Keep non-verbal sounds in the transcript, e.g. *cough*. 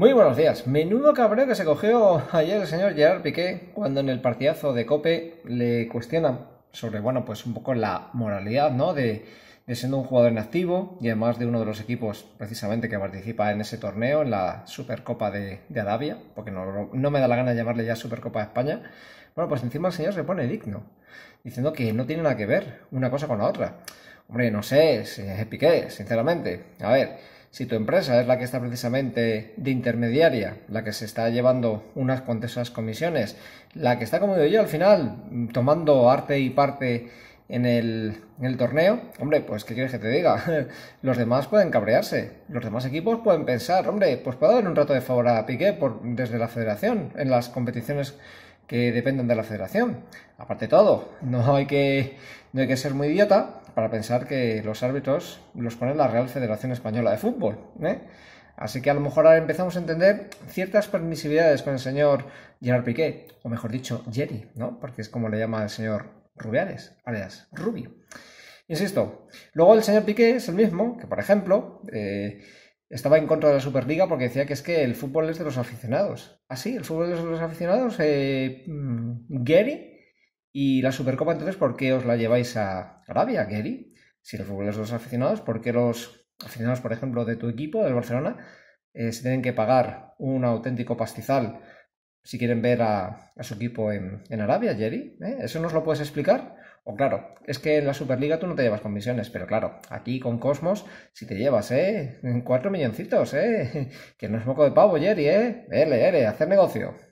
Muy buenos días. Menudo cabreo que se cogió ayer el señor Gerard Piqué cuando en el partidazo de Cope le cuestionan sobre, bueno, pues un poco la moralidad, ¿no? De, siendo un jugador en activo y además de uno de los equipos precisamente que participa en ese torneo, en la Supercopa de, de Arabia, porque no, no, me da la gana llamarle ya Supercopa de España. Bueno, pues encima el señor se pone digno, diciendo que no tiene nada que ver una cosa con la otra. Hombre, no sé, si eh, es Piqué, sinceramente. A ver. Si tu empresa es la que está precisamente de intermediaria, la que se está llevando unas cuantas comisiones, la que está, como digo yo, al final tomando arte y parte en el, torneo, hombre, pues ¿qué quieres que te diga? *laughs* los demás pueden cabrearse, los demás equipos pueden pensar, hombre, pues puedo dar un rato de favor a Piqué desde la federación, en las competiciones que dependen de la federación. Aparte todo, no hay que, no hay que ser muy idiota para pensar que los árbitros los pone la Real Federación Española de Fútbol. ¿eh? Así que a lo mejor ahora empezamos a entender ciertas permisividades con el señor Gerard Piqué, o mejor dicho, Jerry, ¿no? Porque es como le llama el señor Rubiales, alias Rubio. Insisto, luego el señor Piqué es el mismo que, por ejemplo, eh, estaba en contra de la Superliga porque decía que es que el fútbol es de los aficionados. ¿Ah, sí? ¿El fútbol es de los aficionados? Eh, mm, y la Supercopa, entonces, ¿por qué os la lleváis a Arabia, gerry Si los futboleros los aficionados, ¿por qué los aficionados, por ejemplo, de tu equipo, del Barcelona, eh, se tienen que pagar un auténtico pastizal si quieren ver a, su equipo en, Arabia, Jerry? ¿Eh? ¿Eso nos lo puedes explicar? O claro, es que en la Superliga tú no te llevas comisiones, pero claro, aquí con Cosmos si te llevas, ¿eh? *laughs* Cuatro milloncitos, ¿eh? *laughs* Que no es poco de pavo, Jerry, ¿eh? L, L, hacer negocio.